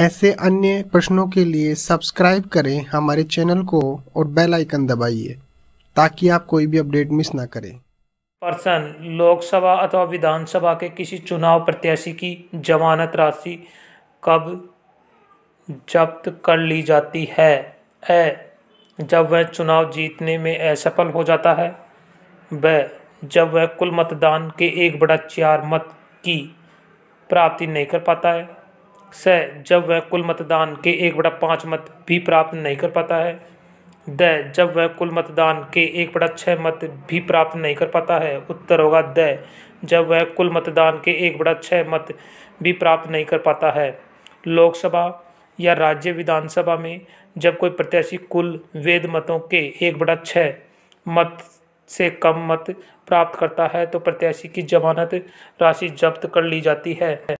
ऐसे अन्य प्रश्नों के लिए सब्सक्राइब करें हमारे चैनल को और बेल आइकन दबाइए ताकि आप कोई भी अपडेट मिस ना करें पर्सन लोकसभा अथवा विधानसभा के किसी चुनाव प्रत्याशी की जमानत राशि कब जब्त कर ली जाती है ए जब वह चुनाव जीतने में असफल हो जाता है ब जब वह कुल मतदान के एक बड़ा चार मत की प्राप्ति नहीं कर पाता है स जब वह कुल मतदान के एक बटा पाँच मत भी प्राप्त नहीं कर पाता है द जब वह कुल मतदान के एक बटा छः मत भी प्राप्त नहीं कर पाता है उत्तर होगा द जब वह कुल मतदान के एक बटा छः मत भी प्राप्त नहीं कर पाता है लोकसभा या राज्य विधानसभा में जब कोई प्रत्याशी कुल वेद मतों के एक बटा छः मत से कम मत प्राप्त करता है तो प्रत्याशी की जमानत राशि जब्त कर ली जाती है